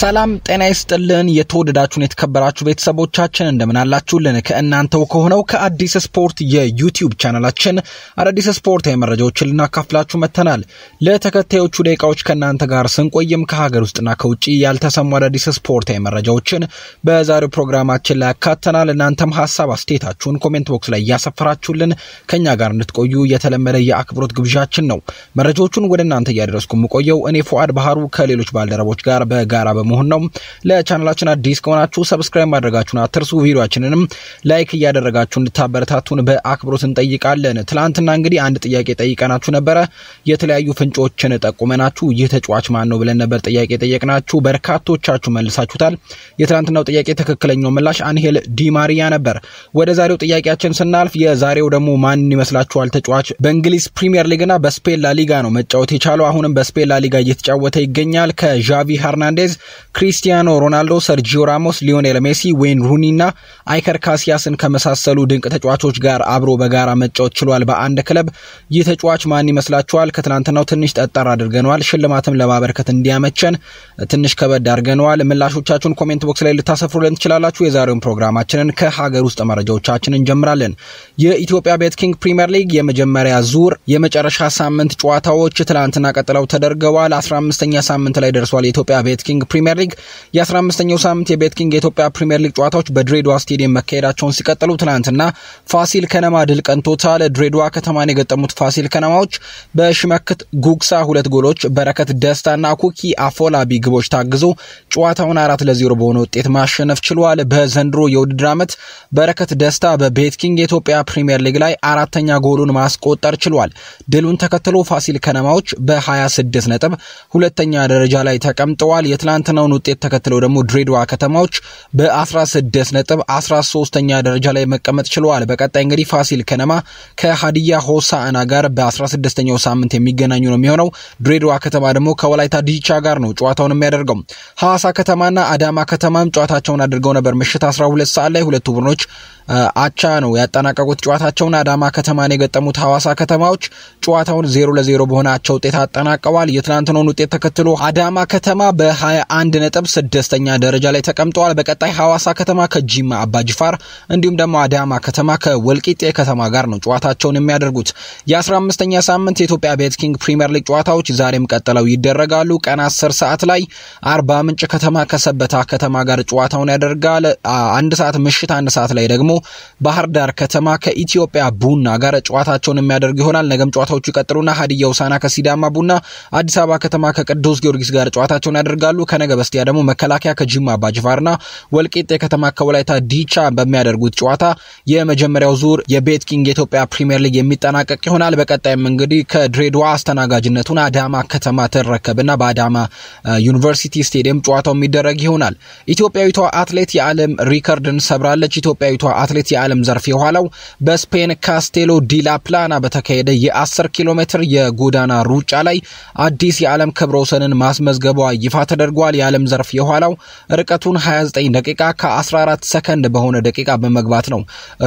ሰላም ጤና ይስጥልን። የተወደዳችሁን የተከበራችሁ ቤተሰቦቻችን እንደምን አላችሁልን? ከእናንተው ከሆነው ከአዲስ ስፖርት የዩቲዩብ ቻናላችን አዳዲስ ስፖርታዊ መረጃዎችን ልናካፍላችሁ መጥተናል። ለተከታዮቹ ደቂቃዎች ከእናንተ ጋር ስንቆይም ከሀገር ውስጥና ከውጭ ያልተሰሙ አዳዲስ ስፖርታዊ መረጃዎችን በዛሬው ፕሮግራማችን ላይ ያካተናል። እናንተም ሀሳብ አስተያየታችሁን ኮሜንት ቦክስ ላይ እያሰፈራችሁልን ከእኛ ጋር እንድትቆዩ የተለመደ የአክብሮት ግብዣችን ነው። መረጃዎቹን ወደ እናንተ እያደረስኩ የምቆየው እኔ ፉአድ ባህሩ ከሌሎች ባልደረቦች ጋር በጋራ መሆን ነው። ለቻናላችን አዲስ ከሆናችሁ ሰብስክራይብ ማድረጋችሁን አትርሱ። ቪዲዮችንንም ላይክ እያደረጋችሁ እንድታበረታቱን በአክብሮት እንጠይቃለን። ትላንትና እንግዲህ አንድ ጥያቄ ጠይቀናችሁ ነበረ። የተለያዩ ፍንጮችን ጠቁመናችሁ ይህ ተጫዋች ማን ነው ብለን ነበር ጥያቄ ጠየቅናችሁ። በርካቶቻችሁ መልሳችሁታል። የትላንትናው ጥያቄ ትክክለኛው ምላሽ አንሄል ዲማሪያ ነበር። ወደ ዛሬው ጥያቄያችን ስናልፍ የዛሬው ደግሞ ማን ይመስላችኋል ተጫዋች በእንግሊዝ ፕሪሚየር ሊግና በስፔን ላሊጋ ነው መጫወት የቻለው አሁንም በስፔን ላሊጋ እየተጫወተ ይገኛል ከዣቪ ሃርናንዴዝ ክሪስቲያኖ ሮናልዶ፣ ሰርጂዮ ራሞስ፣ ሊዮኔል ሜሲ፣ ዌይን ሩኒ እና አይከር ካሲያስን ከመሳሰሉ ድንቅ ተጫዋቾች ጋር አብሮ በጋራ መጫወት ችሏል። በአንድ ክለብ ይህ ተጫዋች ማን ይመስላችኋል? ከትናንትናው ትንሽ ጠጠር አድርገነዋል። ሽልማትም ለማበረከት እንዲያመቸን ትንሽ ከበድ አድርገነዋል። ምላሾቻችሁን ኮሜንት ቦክስ ላይ ልታሰፍሩልን ትችላላችሁ። የዛሬውን ፕሮግራማችንን ከሀገር ውስጥ መረጃዎቻችን እንጀምራለን። የኢትዮጵያ ቤት ኪንግ ፕሪምየር ሊግ የመጀመሪያ ዙር የመጨረሻ ሳምንት ጨዋታዎች ትናንትና ቀጥለው ተደርገዋል። 15ኛ ሳምንት ላይ ደርሷል። የኢትዮጵያ ቤት ኪንግ ፕሪምየር ፕሪምየር ሊግ የ15ኛው ሳምንት የቤትኪንግ የኢትዮጵያ ፕሪምየር ሊግ ጨዋታዎች በድሬዳዋ ስቴዲየም መካሄዳቸውን ሲቀጥሉ ትናንትና ፋሲል ከነማ ድል ቀንቶታል። ድሬዳዋ ከተማን የገጠሙት ፋሲል ከነማዎች በሽመክት ጉግሳ ሁለት ጎሎች፣ በረከት ደስታና ኩኪ አፎላቢ ግቦች ታግዞ ጨዋታውን አራት ለዜሮ በሆነ ውጤት ማሸነፍ ችሏል። በዘንድሮ የውድድር ዓመት በረከት ደስታ በቤትኪንግ የኢትዮጵያ ፕሪምየር ሊግ ላይ አራተኛ ጎሉን ማስቆጠር ችሏል። ድሉን ተከትሎ ፋሲል ከነማዎች በ26 ነጥብ ሁለተኛ ደረጃ ላይ ተቀምጠዋል። የትላንት የትናንትናውን ውጤት ተከትለው ደግሞ ድሬዳዋ ከተማዎች በ16 ነጥብ 13 ተኛ ደረጃ ላይ መቀመጥ ችለዋል። በቀጣይ እንግዲህ ፋሲል ከነማ ከሀዲያ ሆሳዕና ጋር በ16ኛው ሳምንት የሚገናኙ ነው የሚሆነው። ድሬዳዋ ከተማ ደግሞ ከወላይታ ዲቻ ጋር ነው ጨዋታውን የሚያደርገው። ሐዋሳ ከተማና አዳማ ከተማም ጨዋታቸውን አድርገው ነበር ምሽት 12 ሰዓት ላይ ሁለቱ ቡድኖች አቻ ነው ያጠናቀቁት ጨዋታቸውን። አዳማ ከተማን የገጠሙት ሐዋሳ ከተማዎች ጨዋታውን ዜሮ ለዜሮ በሆነ አቻ ውጤት አጠናቀዋል። የትናንትናውን ውጤት ተከትሎ አዳማ ከተማ በ21 ነጥብ ስድስተኛ ደረጃ ላይ ተቀምጠዋል። በቀጣይ ሐዋሳ ከተማ ከጂማ አባጅፋር እንዲሁም ደግሞ አዳማ ከተማ ከወልቂጤ ከተማ ጋር ነው ጨዋታቸውን የሚያደርጉት። የ15ኛ ሳምንት የኢትዮጵያ ቤትኪንግ ፕሪምየር ሊግ ጨዋታዎች ዛሬም ቀጥለው ይደረጋሉ። ቀን 10 ሰዓት ላይ አርባ ምንጭ ከተማ ከሰበታ ከተማ ጋር ጨዋታውን ያደርጋል። አንድ ሰዓት ምሽት አንድ ሰዓት ላይ ደግሞ ባህር ዳር ከተማ ከኢትዮጵያ ቡና ጋር ጨዋታቸውን የሚያደርግ ይሆናል። ነገም ጨዋታዎቹ ይቀጥሉና ሀዲያ ውሳና ከሲዳማ ቡና፣ አዲስ አበባ ከተማ ከቅዱስ ጊዮርጊስ ጋር ጨዋታቸውን ያደርጋሉ። ከነገ በስቲያ ደግሞ መከላከያ ከጅማ አባጅፋርና ወልቂጤ ከተማ ከወላይታ ዲቻ በሚያደርጉት ጨዋታ የመጀመሪያው ዙር የቤትኪንግ የኢትዮጵያ ፕሪምየር ሊግ የሚጠናቀቅ ይሆናል። በቀጣይም እንግዲህ ከድሬድዋ አስተናጋጅነቱን አዳማ ከተማ ትረከብና በአዳማ ዩኒቨርሲቲ ስቴዲየም ጨዋታው የሚደረግ ይሆናል። ኢትዮጵያዊቷ አትሌት የዓለም ሪከርድን ሰብራለች። ኢትዮጵያዊቷ አትሌት የዓለም ዘርፍ የኋላው በስፔን ካስቴሎ ዲላ ፕላና በተካሄደ የ10 ኪሎ ሜትር የጎዳና ሩጫ ላይ አዲስ የዓለም ክብረ ወሰንን ማስመዝገቧ ይፋ ተደርጓል። የዓለም ዘርፍ የኋላው ርቀቱን 29 ደቂቃ ከ14 ሰከንድ በሆነ ደቂቃ በመግባት ነው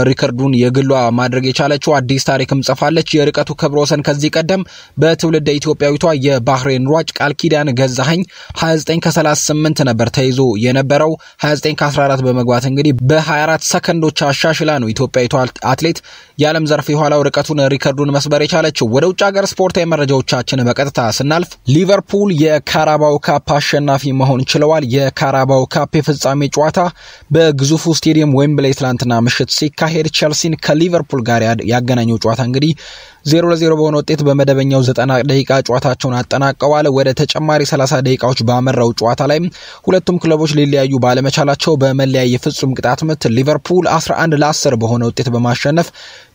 ሪከርዱን የግሏ ማድረግ የቻለችው። አዲስ ታሪክም ጽፋለች። የርቀቱ ክብረ ወሰን ከዚህ ቀደም በትውልደ ኢትዮጵያዊቷ የባህሬን ሯጭ ቃል ኪዳን ገዛኸኝ 29 ከ38 ነበር ተይዞ የነበረው 29 ከ14 በመግባት እንግዲህ በ24 ሰከንዶች አሻሽላ ነው ኢትዮጵያዊቷ አትሌት የዓለም ዘርፍ የኋላው ርቀቱን ሪከርዱን መስበር የቻለችው። ወደ ውጭ ሀገር ስፖርታዊ መረጃዎቻችን በቀጥታ ስናልፍ ሊቨርፑል የካራባው ካፕ አሸናፊ መሆን ችለዋል። የካራባው ካፕ የፍጻሜ ጨዋታ በግዙፉ ስቴዲየም ዌምብሌይ ትላንትና ምሽት ሲካሄድ ቸልሲን ከሊቨርፑል ጋር ያገናኘው ጨዋታ እንግዲህ ዜሮ ለዜሮ በሆነ ውጤት በመደበኛው ዘጠና ደቂቃ ጨዋታቸውን አጠናቀዋል። ወደ ተጨማሪ ሰላሳ ደቂቃዎች ባመራው ጨዋታ ላይ ሁለቱም ክለቦች ሊለያዩ ባለመቻላቸው በመለያ የፍጹም ቅጣት ምት ሊቨርፑል 11 ለ10 በሆነ ውጤት በማሸነፍ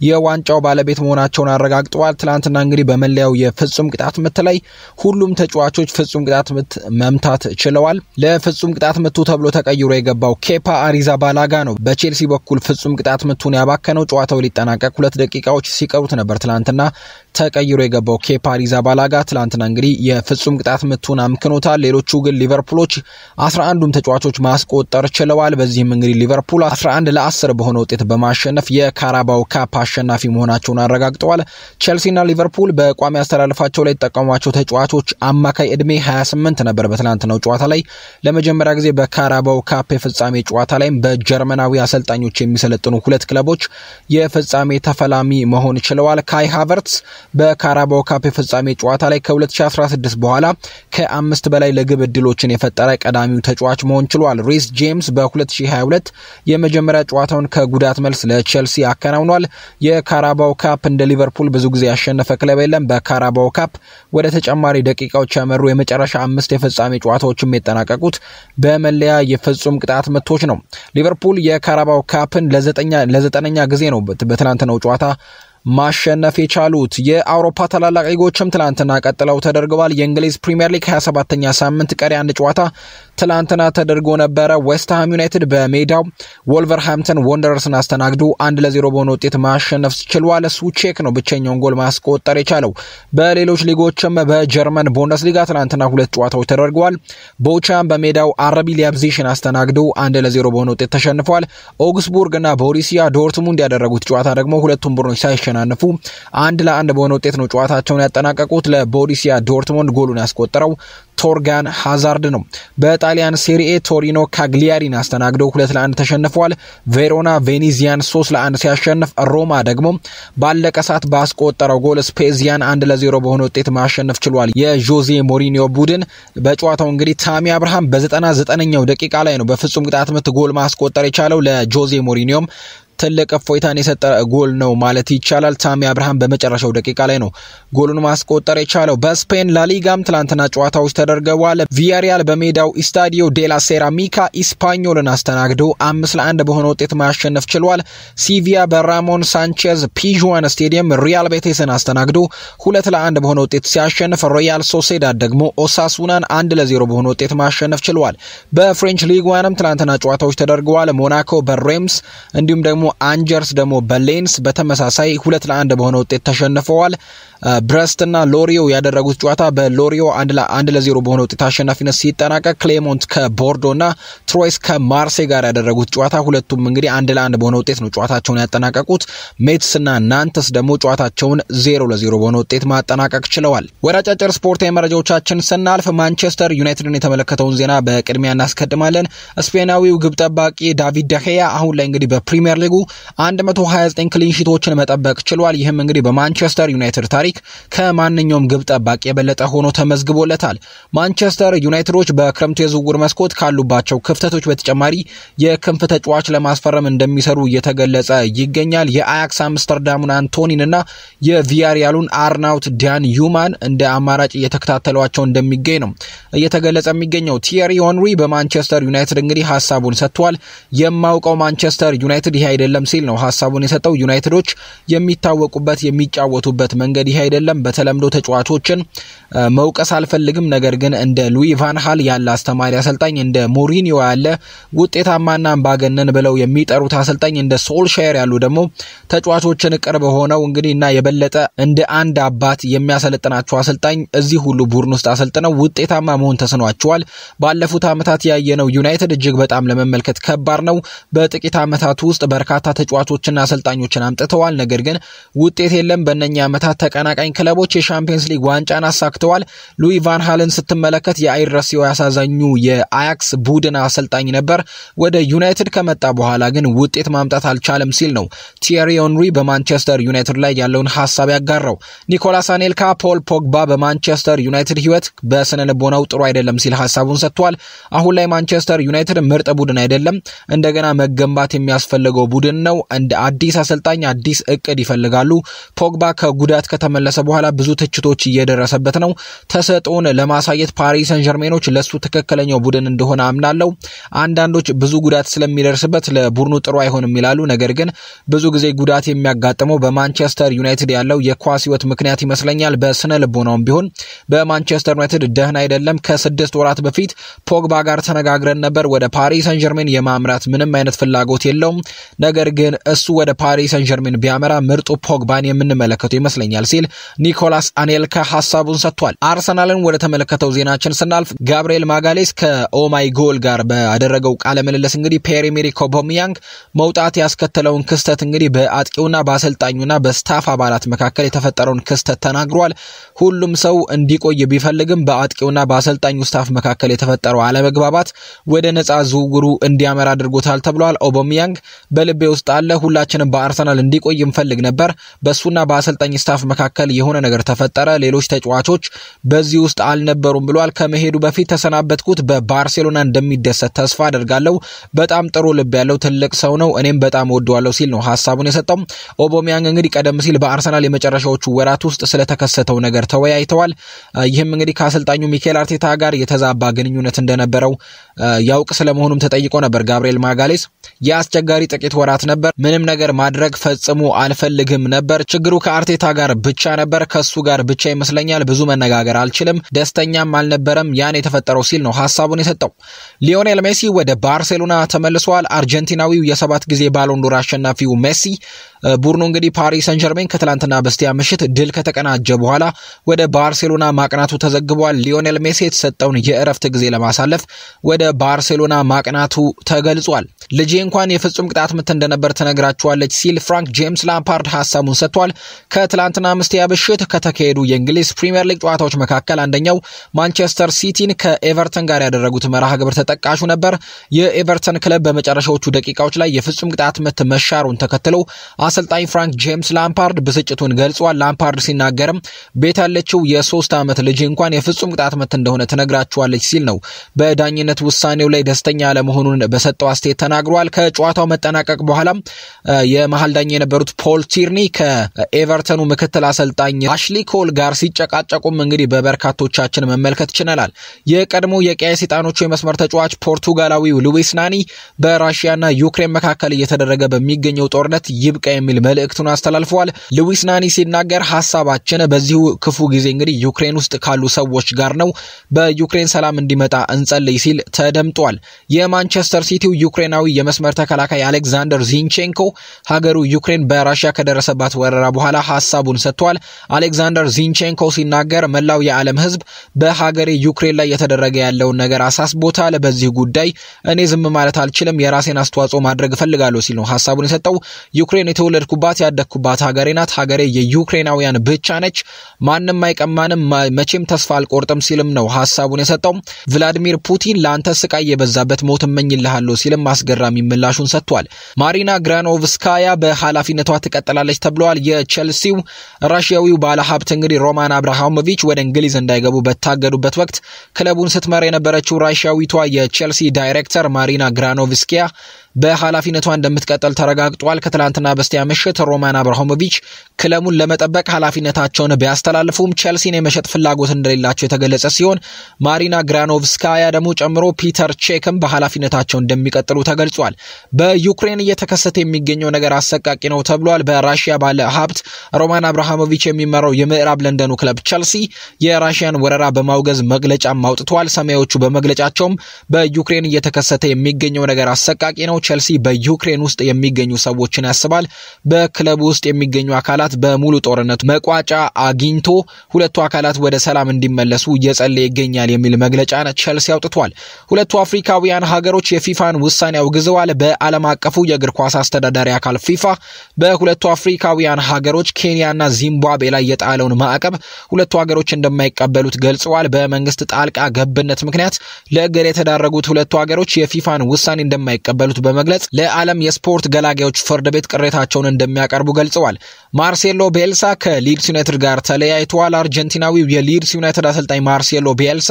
የዋንጫው ባለቤት መሆናቸውን አረጋግጠዋል። ትላንትና እንግዲህ በመለያው የፍጹም ቅጣት ምት ላይ ሁሉም ተጫዋቾች ፍጹም ቅጣት ምት መምታት ችለዋል። ለፍጹም ቅጣት ምቱ ተብሎ ተቀይሮ የገባው ኬፓ አሪዛ ባላጋ ነው። በቼልሲ በኩል ፍጹም ቅጣት ምቱን ያባከነው ጨዋታው ሊጠናቀቅ ሁለት ደቂቃዎች ሲቀሩት ነበር ትላንትና ና ተቀይሮ የገባው ኬፓ አሪዛባላጋ ትላንትና እንግዲህ የፍጹም ቅጣት ምቱን አምክኖታል። ሌሎቹ ግን ሊቨርፑሎች አስራ አንዱም ተጫዋቾች ማስቆጠር ችለዋል። በዚህም እንግዲህ ሊቨርፑል 11 ለ10 በሆነ ውጤት በማሸነፍ የካራባው ካፕ አሸናፊ መሆናቸውን አረጋግጠዋል። ቼልሲና ሊቨርፑል በቋሚ አስተላልፋቸው ላይ የተጠቀሟቸው ተጫዋቾች አማካይ እድሜ 28 ነበር። በትላንትናው ጨዋታ ላይ ለመጀመሪያ ጊዜ በካራባው ካፕ የፍጻሜ ጨዋታ ላይም በጀርመናዊ አሰልጣኞች የሚሰለጥኑ ሁለት ክለቦች የፍጻሜ ተፈላሚ መሆን ችለዋል። ካይ ሃቨርትስ በካራባው ካፕ የፍጻሜ ጨዋታ ላይ ከ2016 በኋላ ከአምስት በላይ ለግብ እድሎችን የፈጠረ ቀዳሚው ተጫዋች መሆን ችሏል። ሪስ ጄምስ በ2022 የመጀመሪያ ጨዋታውን ከጉዳት መልስ ለቼልሲ አከናውኗል። የካራባው ካፕ እንደ ሊቨርፑል ብዙ ጊዜ ያሸነፈ ክለብ የለም። በካራባው ካፕ ወደ ተጨማሪ ደቂቃዎች ያመሩ የመጨረሻ አምስት የፍጻሜ ጨዋታዎችም የጠናቀቁት በመለያ የፍጹም ቅጣት ምቶች ነው። ሊቨርፑል የካራባው ካፕን ለዘጠነኛ ጊዜ ነው በትናንትናው ጨዋታ ማሸነፍ የቻሉት። የአውሮፓ ታላላቅ ሊጎችም ትላንትና ቀጥለው ተደርገዋል። የእንግሊዝ ፕሪምየር ሊግ 27ኛ ሳምንት ቀሪ አንድ ጨዋታ ትላንትና ተደርጎ ነበረ። ዌስትሃም ዩናይትድ በሜዳው ወልቨርሃምተን ወንደረርስን አስተናግዶ አንድ ለዜሮ በሆነ ውጤት ማሸነፍ ችሏል። እሱ ቼክ ነው ብቸኛውን ጎል ማስቆጠር የቻለው። በሌሎች ሊጎችም በጀርመን ቡንደስሊጋ ትላንትና ሁለት ጨዋታዎች ተደርገዋል። ቦቻም በሜዳው አረቢ ሊያብዚሽን አስተናግዶ አንድ ለዜሮ በሆነ ውጤት ተሸንፏል። ኦግስቡርግ እና ቦሪሲያ ዶርትሙንድ ያደረጉት ጨዋታ ደግሞ ሁለቱም ቡድኖች ሳይሸናነፉ አንድ ለአንድ በሆነ ውጤት ነው ጨዋታቸውን ያጠናቀቁት። ለቦሪሲያ ዶርትሙንድ ጎሉን ያስቆጠረው ቶርጋን ሃዛርድ ነው። በጣሊያን ሴሪኤ ቶሪኖ ካግሊያሪን አስተናግደው ሁለት ለአንድ ተሸንፈዋል። ቬሮና ቬኒዚያን ሶስት ለአንድ ሲያሸንፍ ሮማ ደግሞ ባለቀ ሰዓት ባስቆጠረው ጎል ስፔዚያን አንድ ለዜሮ በሆነ ውጤት ማሸነፍ ችሏል። የጆዜ ሞሪኒዮ ቡድን በጨዋታው እንግዲህ ታሚ አብርሃም በዘጠና ዘጠነኛው ደቂቃ ላይ ነው በፍጹም ቅጣት ምት ጎል ማስቆጠር የቻለው ለጆዜ ሞሪኒዮም ትልቅ እፎይታን የሰጠ ጎል ነው ማለት ይቻላል። ታሚ አብርሃም በመጨረሻው ደቂቃ ላይ ነው ጎሉን ማስቆጠር የቻለው። በስፔን ላሊጋም ትላንትና ጨዋታዎች ተደርገዋል። ቪያሪያል በሜዳው ኢስታዲዮ ዴላ ሴራሚካ ኢስፓኞልን አስተናግዶ አምስት ለአንድ በሆነ ውጤት ማሸነፍ ችሏል። ሲቪያ በራሞን ሳንቼዝ ፒዥዋን ስቴዲየም ሪያል ቤቴስን አስተናግዶ ሁለት ለአንድ በሆነ ውጤት ሲያሸንፍ ሮያል ሶሴዳድ ደግሞ ኦሳሱናን አንድ ለዜሮ በሆነ ውጤት ማሸነፍ ችሏል። በፍሬንች ሊግ ዋንም ትላንትና ጨዋታዎች ተደርገዋል። ሞናኮ በሬምስ እንዲሁም ደግሞ አንጀርስ ደግሞ በሌንስ በተመሳሳይ ሁለት ለአንድ በሆነ ውጤት ተሸንፈዋል። ብረስት እና ሎሪዮ ያደረጉት ጨዋታ በሎሪዮ አንድ ለዜሮ በሆነ ውጤት አሸናፊነት ሲጠናቀቅ ክሌሞንት ከቦርዶ ትሮይስ ከማርሴ ጋር ያደረጉት ጨዋታ ሁለቱም እንግዲህ አንድ ለአንድ በሆነ ውጤት ነው ጨዋታቸውን ያጠናቀቁት። ሜትስ እና ናንተስ ደግሞ ጨዋታቸውን ዜሮ ለዜሮ በሆነ ውጤት ማጠናቀቅ ችለዋል። ወደ አጫጭር ስፖርታዊ መረጃዎቻችን ስናልፍ ማንቸስተር ዩናይትድን የተመለከተውን ዜና በቅድሚያ እናስቀድማለን። ስፔናዊው ግብ ጠባቂ ዳቪድ ደሄያ አሁን ላይ እንግዲህ በፕሪሚየር ሊጉ 129 ክሊንሺቶችን መጠበቅ ችሏል። ይህም እንግዲህ በማንቸስተር ዩናይትድ ታሪክ ከማንኛውም ግብ ጠባቂ የበለጠ ሆኖ ተመዝግቦለታል። ማንቸስተር ዩናይትዶች በክረምቱ የዝውውር መስኮት ካሉባቸው ክፍተቶች በተጨማሪ የክንፍ ተጫዋች ለማስፈረም እንደሚሰሩ እየተገለጸ ይገኛል። የአያክስ አምስተርዳሙን አንቶኒን እና የቪያሪያሉን አርናውት ዲያን ዩማን እንደ አማራጭ እየተከታተሏቸው እንደሚገኝ ነው እየተገለጸ የሚገኘው። ቲየሪ ሆንሪ በማንቸስተር ዩናይትድ እንግዲህ ሀሳቡን ሰጥቷል። የማውቀው ማንቸስተር ዩናይትድ ይህ አይደለም አይደለም ሲል ነው ሀሳቡን የሰጠው። ዩናይትዶች የሚታወቁበት የሚጫወቱበት መንገድ ይህ አይደለም። በተለምዶ ተጫዋቾችን መውቀስ አልፈልግም። ነገር ግን እንደ ሉዊ ቫን ሃል ያለ አስተማሪ አሰልጣኝ፣ እንደ ሞሪኒዮ ያለ ውጤታማና አምባገነን ብለው የሚጠሩት አሰልጣኝ፣ እንደ ሶልሻየር ያሉ ደግሞ ተጫዋቾችን ቅርብ ሆነው እንግዲህ እና የበለጠ እንደ አንድ አባት የሚያሰለጥናቸው አሰልጣኝ እዚህ ሁሉ ቡድን ውስጥ አሰልጥነው ውጤታማ መሆን ተስኗቸዋል። ባለፉት አመታት ያየነው ዩናይትድ እጅግ በጣም ለመመልከት ከባድ ነው። በጥቂት ዓመታት ውስጥ በርካታ ተጫዋቾችና አሰልጣኞችን አምጥተዋል። ነገር ግን ውጤት የለም። በእነኛ ዓመታት ተቀናቃኝ ክለቦች የሻምፒየንስ ሊግ ዋንጫን አሳክ ተሳክተዋል። ሉዊ ቫን ሃልን ስትመለከት የአይረሲው ያሳዛኙ የአያክስ ቡድን አሰልጣኝ ነበር። ወደ ዩናይትድ ከመጣ በኋላ ግን ውጤት ማምጣት አልቻለም ሲል ነው ቲየሪ ኦንሪ በማንቸስተር ዩናይትድ ላይ ያለውን ሀሳብ ያጋራው። ኒኮላስ አኔልካ ፖል ፖግባ በማንቸስተር ዩናይትድ ህይወት በስነ ልቦናው ጥሩ አይደለም ሲል ሀሳቡን ሰጥቷል። አሁን ላይ ማንቸስተር ዩናይትድ ምርጥ ቡድን አይደለም፣ እንደገና መገንባት የሚያስፈልገው ቡድን ነው። እንደ አዲስ አሰልጣኝ አዲስ እቅድ ይፈልጋሉ። ፖግባ ከጉዳት ከተመለሰ በኋላ ብዙ ትችቶች እየደረሰበት ነው። ነው። ተሰጥኦን ለማሳየት ፓሪስ ሰን ዠርሜኖች ለሱ ትክክለኛው ቡድን እንደሆነ አምናለሁ። አንዳንዶች ብዙ ጉዳት ስለሚደርስበት ለቡድኑ ጥሩ አይሆንም ይላሉ። ነገር ግን ብዙ ጊዜ ጉዳት የሚያጋጥመው በማንቸስተር ዩናይትድ ያለው የኳስ ህይወት ምክንያት ይመስለኛል። በስነ ልቦናውም ቢሆን በማንቸስተር ዩናይትድ ደህና አይደለም። ከስድስት ወራት በፊት ፖግባ ጋር ተነጋግረን ነበር። ወደ ፓሪስ ሰን ዠርሜን የማምራት ምንም አይነት ፍላጎት የለውም። ነገር ግን እሱ ወደ ፓሪስ ሰን ዠርሜን ቢያመራ ምርጡ ፖግባን የምንመለከተው ይመስለኛል ሲል ኒኮላስ አኔልካ ሀሳቡን ሰጥቷል። ወጥቷል። አርሰናልን ወደ ተመለከተው ዜናችን ስናልፍ ጋብርኤል ማጋሌስ ከኦማይ ጎል ጋር ባደረገው ቃለ ምልልስ እንግዲህ ፒየር ኤሜሪክ መውጣት ያስከተለውን ክስተት እንግዲህ በአጥቂውና በአሰልጣኙና በስታፍ አባላት መካከል የተፈጠረውን ክስተት ተናግሯል። ሁሉም ሰው እንዲቆይ ቢፈልግም በአጥቂውና በአሰልጣኙ ስታፍ መካከል የተፈጠረው አለመግባባት ወደ ነፃ ዝውውሩ እንዲያመራ አድርጎታል ተብሏል። ኦቦሚያንግ በልቤ ውስጥ አለ፣ ሁላችንም በአርሰናል እንዲቆይ እንፈልግ ነበር። በእሱና በአሰልጣኝ ስታፍ መካከል የሆነ ነገር ተፈጠረ። ሌሎች ተጫዋቾች በዚህ ውስጥ አልነበሩም ብሏል። ከመሄዱ በፊት ተሰናበትኩት። በባርሴሎና እንደሚደሰት ተስፋ አደርጋለሁ። በጣም ጥሩ ልብ ያለው ትልቅ ሰው ነው። እኔም በጣም ወደዋለሁ ሲል ነው ሀሳቡን የሰጠው። ኦቦሚያንግ እንግዲህ ቀደም ሲል በአርሰናል የመጨረሻዎቹ ወራት ውስጥ ስለተከሰተው ነገር ተወያይተዋል። ይህም እንግዲህ ከአሰልጣኙ ሚኬል አርቴታ ጋር የተዛባ ግንኙነት እንደነበረው ያውቅ ስለመሆኑም ተጠይቆ ነበር። ጋብርኤል ማጋሌስ የአስቸጋሪ ጥቂት ወራት ነበር። ምንም ነገር ማድረግ ፈጽሞ አልፈልግም ነበር። ችግሩ ከአርቴታ ጋር ብቻ ነበር። ከሱ ጋር ብቻ ይመስለኛል። ብዙ መነጋገር አልችልም፣ ደስተኛም አልነበረም። ያን የተፈጠረው ሲል ነው ሀሳቡን የሰጠው። ሊዮኔል ሜሲ ወደ ባርሴሎና ተመልሷል። አርጀንቲናዊው የሰባት ጊዜ ባሎንዶር አሸናፊው ሜሲ ቡድኑ እንግዲህ ፓሪስ ሰን ጀርሜን ከትላንትና በስቲያ ምሽት ድል ከተቀናጀ በኋላ ወደ ባርሴሎና ማቅናቱ ተዘግቧል። ሊዮኔል ሜሲ የተሰጠውን የእረፍት ጊዜ ለማሳለፍ ወደ ባርሴሎና ማቅናቱ ተገልጿል። ልጄ እንኳን የፍጹም ቅጣት ምት እንደነበር ትነግራችኋለች ሲል ፍራንክ ጄምስ ላምፓርድ ሀሳቡን ሰጥቷል። ከትላንትና ምስቲያ ብሽት ከተካሄዱ የእንግሊዝ ፕሪምየር ሊግ ጨዋታዎች መካከል አንደኛው ማንቸስተር ሲቲን ከኤቨርተን ጋር ያደረጉት መርሃ ግብር ተጠቃሹ ነበር። የኤቨርተን ክለብ በመጨረሻዎቹ ደቂቃዎች ላይ የፍጹም ቅጣት ምት መሻሩን ተከትሎ አሰልጣኝ ፍራንክ ጄምስ ላምፓርድ ብስጭቱን ገልጿል። ላምፓርድ ሲናገርም ቤት ያለችው የሶስት ዓመት ልጅ እንኳን የፍጹም ቅጣት ምት እንደሆነ ትነግራችኋለች ሲል ነው በዳኝነት ውስ ውሳኔው ላይ ደስተኛ አለመሆኑን በሰጠው አስተያየት ተናግሯል። ከጨዋታው መጠናቀቅ በኋላም የመሀል ዳኛ የነበሩት ፖል ቲርኒ ከኤቨርተኑ ምክትል አሰልጣኝ አሽሊ ኮል ጋር ሲጨቃጨቁም እንግዲህ በበርካቶቻችን መመልከት ችለናል። የቀድሞ የቀያይ ሰይጣኖቹ የመስመር ተጫዋች ፖርቱጋላዊው ሉዊስ ናኒ በራሽያና ዩክሬን መካከል እየተደረገ በሚገኘው ጦርነት ይብቃ የሚል መልእክቱን አስተላልፈዋል። ሉዊስ ናኒ ሲናገር ሀሳባችን በዚሁ ክፉ ጊዜ እንግዲህ ዩክሬን ውስጥ ካሉ ሰዎች ጋር ነው፣ በዩክሬን ሰላም እንዲመጣ እንጸልይ ሲል ተደምጧል። የማንቸስተር ሲቲው ዩክሬናዊ የመስመር ተከላካይ አሌክዛንደር ዚንቼንኮ ሀገሩ ዩክሬን በራሽያ ከደረሰባት ወረራ በኋላ ሀሳቡን ሰጥቷል። አሌክዛንደር ዚንቼንኮ ሲናገር መላው የዓለም ሕዝብ በሀገሬ ዩክሬን ላይ የተደረገ ያለውን ነገር አሳስቦታል። በዚህ ጉዳይ እኔ ዝም ማለት አልችልም፣ የራሴን አስተዋጽኦ ማድረግ እፈልጋለሁ ሲል ነው ሀሳቡን የሰጠው። ዩክሬን የተወለድኩባት ያደግኩባት ሀገሬ ናት። ሀገሬ የዩክሬናውያን ብቻ ነች። ማንም አይቀማንም፣ መቼም ተስፋ አልቆርጥም ሲልም ነው ሀሳቡን የሰጠው። ቭላዲሚር ፑቲን ለአንተ ያንተ ስቃይ የበዛበት ሞት እመኝልሃለሁ ሲልም አስገራሚ ምላሹን ሰጥቷል። ማሪና ግራኖቭስካያ በኃላፊነቷ ትቀጥላለች ተብለዋል። የቼልሲው ራሽያዊው ባለሀብት እንግዲህ ሮማን አብርሃሞቪች ወደ እንግሊዝ እንዳይገቡ በታገዱበት ወቅት ክለቡን ስትመራ የነበረችው ራሽያዊቷ የቼልሲ ዳይሬክተር ማሪና ግራኖቭስኪያ በኃላፊነቷ እንደምትቀጥል ተረጋግጧል። ከትላንትና በስቲያ ምሽት ሮማን አብርሃሞቪች ክለቡን ለመጠበቅ ኃላፊነታቸውን ቢያስተላልፉም ቼልሲን የመሸጥ ፍላጎት እንደሌላቸው የተገለጸ ሲሆን ማሪና ግራኖቭስካያ ደግሞ ጨምሮ ፒተር ቼክም በኃላፊነታቸው እንደሚቀጥሉ ተገልጿል። በዩክሬን እየተከሰተ የሚገኘው ነገር አሰቃቂ ነው ተብሏል። በራሽያ ባለ ሀብት ሮማን አብርሃሞቪች የሚመራው የምዕራብ ለንደኑ ክለብ ቼልሲ የራሽያን ወረራ በማውገዝ መግለጫም አውጥቷል ሰማያዎቹ በመግለጫቸውም በዩክሬን እየተከሰተ የሚገኘው ነገር አሰቃቂ ነው ቼልሲ በዩክሬን ውስጥ የሚገኙ ሰዎችን ያስባል። በክለቡ ውስጥ የሚገኙ አካላት በሙሉ ጦርነት መቋጫ አግኝቶ ሁለቱ አካላት ወደ ሰላም እንዲመለሱ እየጸለየ ይገኛል የሚል መግለጫ ቼልሲ አውጥቷል። ሁለቱ አፍሪካውያን ሀገሮች የፊፋን ውሳኔ አውግዘዋል። በዓለም አቀፉ የእግር ኳስ አስተዳዳሪ አካል ፊፋ በሁለቱ አፍሪካውያን ሀገሮች ኬንያና ዚምባብዌ ላይ የጣለውን ማዕቀብ ሁለቱ ሀገሮች እንደማይቀበሉት ገልጸዋል። በመንግስት ጣልቃ ገብነት ምክንያት ለእገር የተዳረጉት ሁለቱ ሀገሮች የፊፋን ውሳኔ እንደማይቀበሉት በመግለጽ ለዓለም የስፖርት ገላጋዮች ፍርድ ቤት ቅሬታቸውን እንደሚያቀርቡ ገልጸዋል። ማርሴሎ ቤልሳ ከሊድስ ዩናይትድ ጋር ተለያይተዋል። አርጀንቲናዊው የሊድስ ዩናይትድ አሰልጣኝ ማርሴሎ ቤልሳ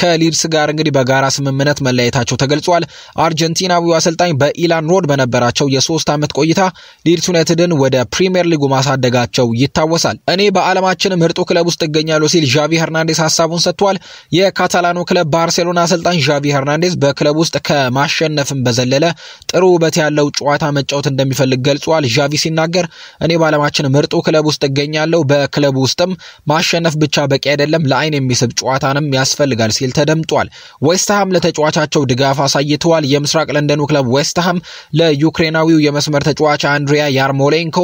ከሊድስ ጋር እንግዲህ በጋራ ስምምነት መለያየታቸው ተገልጿል። አርጀንቲናዊው አሰልጣኝ በኢላን ሮድ በነበራቸው የሶስት ዓመት ቆይታ ሊድስ ዩናይትድን ወደ ፕሪምየር ሊጉ ማሳደጋቸው ይታወሳል። እኔ በዓለማችን ምርጡ ክለብ ውስጥ እገኛለሁ ሲል ዣቪ ሄርናንዴስ ሀሳቡን ሰጥቷል። የካታላኑ ክለብ ባርሴሎና አሰልጣኝ ዣቪ ሄርናንዴስ በክለብ ውስጥ ከማሸነፍም በዘለለ ጥሩ ውበት ያለው ጨዋታ መጫወት እንደሚፈልግ ገልጿል። ዣቪ ሲናገር እኔ በዓለማችን ምርጡ ክለብ ውስጥ እገኛለሁ። በክለብ ውስጥም ማሸነፍ ብቻ በቂ አይደለም፣ ለአይን የሚስብ ጨዋታንም ያስፈልጋል ሲል ተደምጧል። ዌስትሃም ለተጫዋቻቸው ድጋፍ አሳይተዋል። የምስራቅ ለንደኑ ክለብ ዌስትሃም ለዩክሬናዊው የመስመር ተጫዋች አንድሪያ ያርሞሌንኮ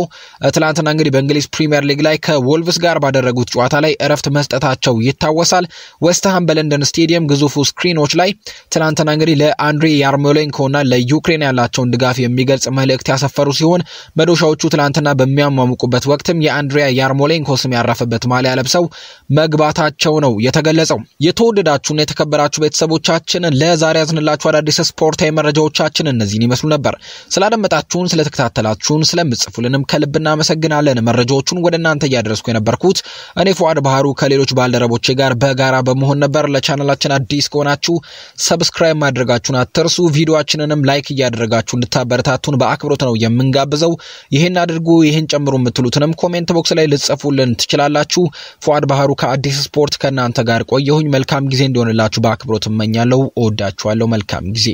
ትላንትና እንግዲህ በእንግሊዝ ፕሪምየር ሊግ ላይ ከወልቭስ ጋር ባደረጉት ጨዋታ ላይ እረፍት መስጠታቸው ይታወሳል። ዌስትሃም በለንደን ስቴዲየም ግዙፉ ስክሪኖች ላይ ትላንትና እንግዲህ ለአንድሪ ያርሞሌንኮ እና ለዩክሬን ለዩክሬን ያላቸውን ድጋፍ የሚገልጽ መልእክት ያሰፈሩ ሲሆን መዶሻዎቹ ትላንትና በሚያሟሙቁበት ወቅትም የአንድሪያ ያርሞሌንኮ ስም ያረፈበት ማሊያ ለብሰው መግባታቸው ነው የተገለጸው። የተወደዳችሁና የተከበራችሁ ቤተሰቦቻችን ለዛሬ ያዝንላችሁ አዳዲስ ስፖርታዊ መረጃዎቻችን እነዚህን ይመስሉ ነበር። ስላደመጣችሁን፣ ስለተከታተላችሁን፣ ስለምጽፉልንም ከልብ እናመሰግናለን። መረጃዎቹን ወደ እናንተ እያደረስኩ የነበርኩት እኔ ፉአድ ባህሩ ከሌሎች ባልደረቦቼ ጋር በጋራ በመሆን ነበር። ለቻናላችን አዲስ ከሆናችሁ ሰብስክራይብ ማድረጋችሁን አትርሱ። ቪዲዮችንንም ላይክ እያ እያደረጋችሁ እንድታበረታቱን በአክብሮት ነው የምንጋብዘው። ይህን አድርጉ፣ ይህን ጨምሩ የምትሉትንም ኮሜንት ቦክስ ላይ ልጽፉልን ትችላላችሁ። ፏድ ባህሩ ከአዲስ ስፖርት ከእናንተ ጋር ቆየሁኝ። መልካም ጊዜ እንዲሆንላችሁ በአክብሮት እመኛለሁ። እወዳችኋለሁ። መልካም ጊዜ